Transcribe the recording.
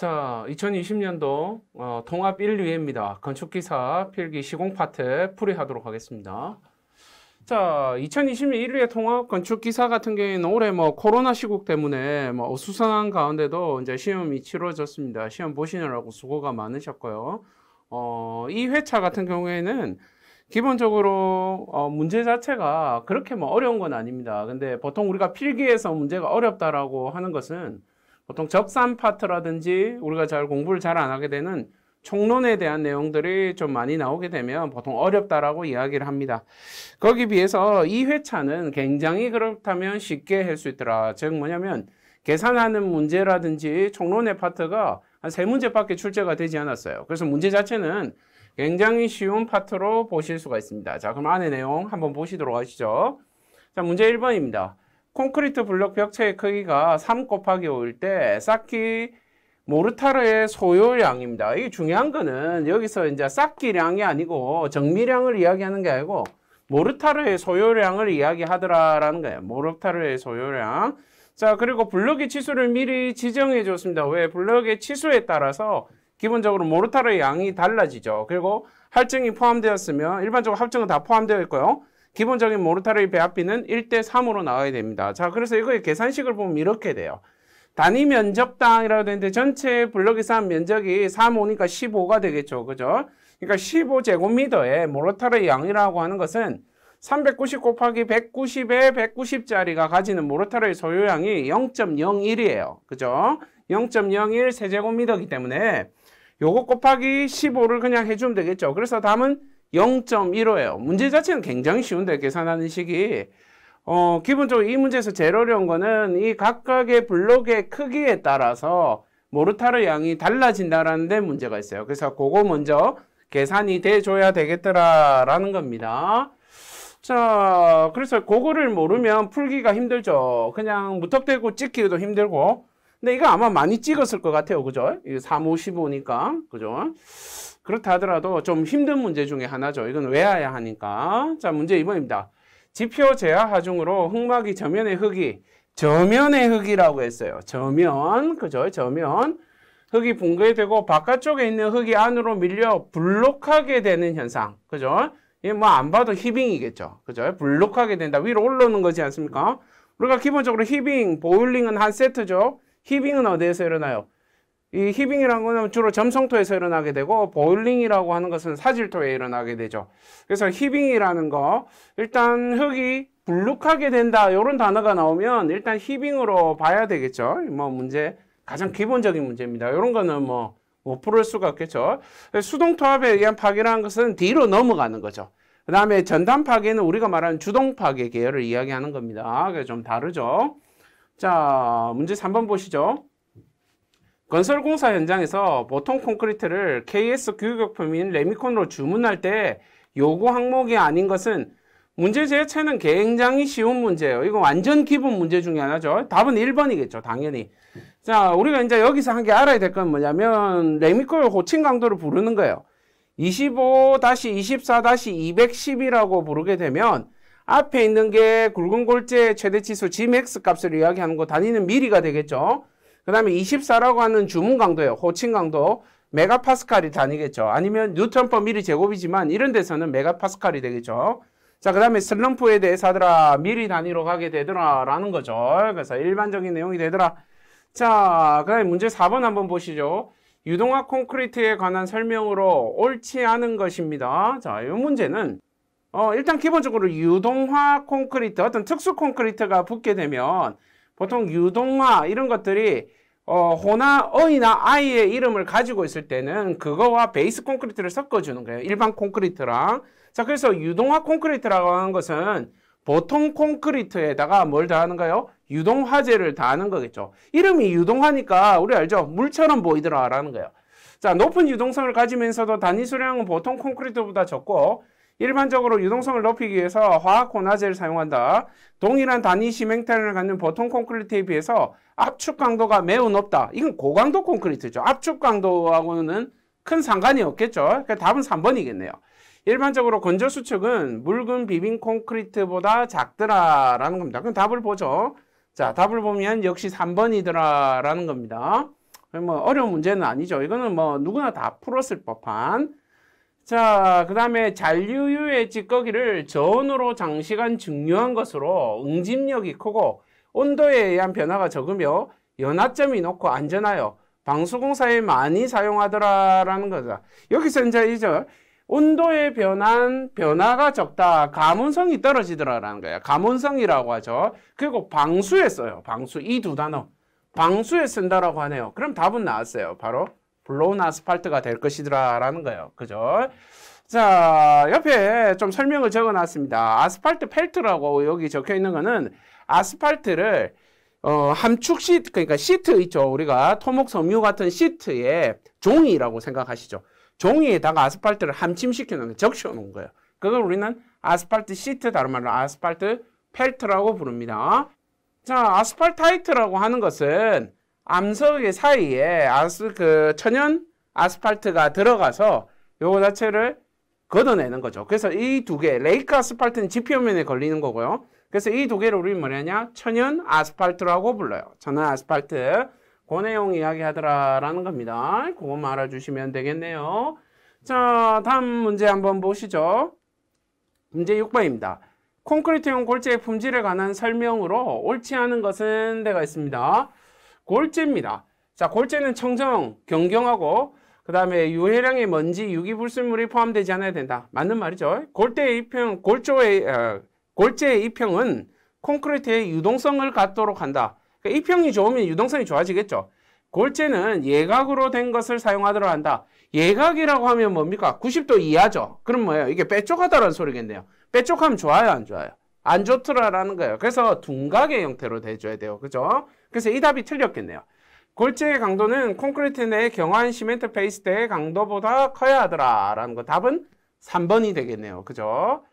자, 2020년도 어, 통합 1위입니다. 건축기사 필기 시공 파트 풀이하도록 하겠습니다. 자, 2020년 1위의 통합 건축기사 같은 경우에는 올해 뭐 코로나 시국 때문에 뭐수선한 가운데도 이제 시험이 치러졌습니다. 시험 보시느라고 수고가 많으셨고요. 어, 이 회차 같은 경우에는 기본적으로 어, 문제 자체가 그렇게 뭐 어려운 건 아닙니다. 근데 보통 우리가 필기에서 문제가 어렵다라고 하는 것은 보통 접산 파트라든지 우리가 잘 공부를 잘 안 하게 되는 총론에 대한 내용들이 좀 많이 나오게 되면 보통 어렵다라고 이야기를 합니다. 거기 비해서 이 회차는 굉장히 그렇다면 쉽게 할 수 있더라. 즉 뭐냐면 계산하는 문제라든지 총론의 파트가 한 세 문제밖에 출제가 되지 않았어요. 그래서 문제 자체는 굉장히 쉬운 파트로 보실 수가 있습니다. 자 그럼 안에 내용 한번 보시도록 하시죠. 자 문제 1번입니다. 콘크리트 블록 벽체의 크기가 3 곱하기 5일 때 쌓기 모르타르의 소요량입니다. 이 중요한 거는 여기서 이제 쌓기량이 아니고 정밀량을 이야기하는 게 아니고 모르타르의 소요량을 이야기하더라라는 거예요. 모르타르의 소요량. 자, 그리고 블럭의 치수를 미리 지정해 줬습니다. 왜? 블럭의 치수에 따라서 기본적으로 모르타르의 양이 달라지죠. 그리고 할증이 포함되었으면 일반적으로 합증은 다 포함되어 있고요. 기본적인 모르타르의 배합비는 1대 3으로 나와야 됩니다. 자, 그래서 이거의 계산식을 보면 이렇게 돼요. 단위 면적당이라고 되는데 전체 블럭이 쌓은 면적이 3, 5니까 15가 되겠죠. 그죠? 그러니까 15제곱미터의 모르타르의 양이라고 하는 것은 390 곱하기 190에 190짜리가 가지는 모르타르의 소요량이 0.01이에요. 그죠? 0.01 세제곱미터이기 때문에 요거 곱하기 15를 그냥 해주면 되겠죠. 그래서 다음은 0.15예요. 문제 자체는 굉장히 쉬운데 계산하는 식이 어, 기본적으로 이 문제에서 제일 어려운 거는 이 각각의 블록의 크기에 따라서 모르타르 양이 달라진다라는 데 문제가 있어요. 그래서 그거 먼저 계산이 돼줘야 되겠더라라는 겁니다. 자, 그래서 그거를 모르면 풀기가 힘들죠. 그냥 무턱대고 찍기도 힘들고. 근데 이거 아마 많이 찍었을 것 같아요. 그죠? 이게 3, 5, 15니까. 그죠? 그렇다 하더라도 좀 힘든 문제 중에 하나죠. 이건 외워야 하니까. 자, 문제 2번입니다. 지표 제하 하중으로 흑막이 저면의 흙이 저면의 흙이라고 했어요. 저면, 그죠? 저면. 흙이 붕괴되고 바깥쪽에 있는 흙이 안으로 밀려 블록하게 되는 현상. 그죠? 이게 뭐안 봐도 히빙이겠죠. 그죠? 블록하게 된다. 위로 올라오는 거지 않습니까? 우리가 기본적으로 히빙, 보일링은 한 세트죠. 히빙은 어디에서 일어나요? 이 히빙이라는 것은 주로 점성토에서 일어나게 되고 보일링이라고 하는 것은 사질토에 일어나게 되죠. 그래서 히빙이라는 거 일단 흙이 불룩하게 된다 이런 단어가 나오면 일단 히빙으로 봐야 되겠죠. 뭐 문제 가장 기본적인 문제입니다. 이런 거는 뭐 못 풀을 수가 없겠죠. 수동토합에 의한 파괴라는 것은 뒤로 넘어가는 거죠. 그 다음에 전단 파괴는 우리가 말하는 주동 파괴 계열을 이야기하는 겁니다. 그래서 좀 다르죠. 자 문제 3번 보시죠. 건설공사 현장에서 보통 콘크리트를 KS 규격품인 레미콘으로 주문할 때 요구 항목이 아닌 것은 문제 제체는 굉장히 쉬운 문제예요. 이거 완전 기본 문제 중에 하나죠. 답은 1번이겠죠. 당연히. 자, 우리가 이제 여기서 한 게 알아야 될 건 뭐냐면 레미콘 호칭 강도를 부르는 거예요. 25-24-210이라고 부르게 되면 앞에 있는 게 굵은 골재 최대치수 g m x 값을 이야기하는 거 단위는 미리가 되겠죠. 그 다음에 24라고 하는 주문 강도예요. 호칭 강도. 메가파스칼이 다니겠죠 아니면 뉴턴 퍼 미리 제곱이지만 이런 데서는 메가파스칼이 되겠죠. 자, 그 다음에 슬럼프에 대해서 하더라. 미리 단위로 가게 되더라. 라는 거죠. 그래서 일반적인 내용이 되더라. 자, 그 다음에 문제 4번 한번 보시죠. 유동화 콘크리트에 관한 설명으로 옳지 않은 것입니다. 자, 이 문제는 어, 일단 기본적으로 유동화 콘크리트, 어떤 특수 콘크리트가 붙게 되면 보통 유동화 이런 것들이 어, 호나 어이나 아이의 이름을 가지고 있을 때는 그거와 베이스 콘크리트를 섞어주는 거예요. 일반 콘크리트랑. 자, 그래서 유동화 콘크리트라고 하는 것은 보통 콘크리트에다가 뭘 더하는가요? 유동화재를 다하는 거겠죠. 이름이 유동화니까 우리 알죠? 물처럼 보이더라라는 거예요. 자, 높은 유동성을 가지면서도 단위 수량은 보통 콘크리트보다 적고 일반적으로 유동성을 높이기 위해서 화학 혼화제를 사용한다. 동일한 단위 심행탄을 갖는 보통 콘크리트에 비해서 압축 강도가 매우 높다. 이건 고강도 콘크리트죠. 압축 강도하고는 큰 상관이 없겠죠. 그러니까 답은 3번이겠네요. 일반적으로 건조 수축은 묽은 비빔 콘크리트보다 작더라라는 겁니다. 그럼 답을 보죠. 자, 답을 보면 역시 3번이더라라는 겁니다. 뭐 어려운 문제는 아니죠. 이거는 뭐 누구나 다 풀었을 법한 자, 그 다음에 잔류유의 찌꺼기를 전온으로 장시간 증류한 것으로 응집력이 크고 온도에 의한 변화가 적으며 연화점이 높고 안전하여 방수공사에 많이 사용하더라라는 거죠. 여기서 이제 이절 온도의 변한 변화가 적다. 가문성이 떨어지더라라는 거예요. 가문성이라고 하죠. 그리고 방수에 써요. 방수 이 두 단어. 방수에 쓴다라고 하네요. 그럼 답은 나왔어요. 바로 블로운 아스팔트가 될 것이더라라는 거예요. 그죠? 자, 옆에 좀 설명을 적어 놨습니다. 아스팔트 펠트라고 여기 적혀 있는 거는 아스팔트를 어, 함축 시트, 그러니까 시트 있죠. 우리가 토목 섬유 같은 시트에 종이라고 생각하시죠. 종이에다가 아스팔트를 함침시키는은 적셔 놓은 거예요. 그걸 우리는 아스팔트 시트, 다른 말로 아스팔트 펠트라고 부릅니다. 자, 아스팔타이트라고 하는 것은 암석의 사이에 아스 그 천연 아스팔트가 들어가서 요거 자체를 걷어내는 거죠. 그래서 이 두 개, 레이크 아스팔트는 지표면에 걸리는 거고요. 그래서 이 두 개를 우리는 뭐냐냐? 천연 아스팔트라고 불러요. 천연 아스팔트. 고그 내용 이야기 하더라라는 겁니다. 그것만 알아주시면 되겠네요. 자, 다음 문제 한번 보시죠. 문제 6번입니다. 콘크리트용 골재의 품질에 관한 설명으로 옳지 않은 것은 데가 있습니다. 골재입니다. 자, 골재는 청정, 경경하고 그 다음에 유해량의 먼지, 유기불순물이 포함되지 않아야 된다. 맞는 말이죠. 골대의 입형, 골조의, 어, 골재의 입형은 콘크리트의 유동성을 갖도록 한다. 그러니까 입형이 좋으면 유동성이 좋아지겠죠. 골재는 예각으로 된 것을 사용하도록 한다. 예각이라고 하면 뭡니까? 90도 이하죠. 그럼 뭐예요? 이게 빼쪽하다라는 소리겠네요. 빼쪽하면 좋아요, 안 좋아요? 안 좋더라라는 거예요. 그래서 둔각의 형태로 돼줘야 돼요. 그죠? 그래서 이 답이 틀렸겠네요. 골재의 강도는 콘크리트 내 경화한 시멘트 페이스대의 강도보다 커야 하더라 라는 거 답은 3번이 되겠네요. 그죠?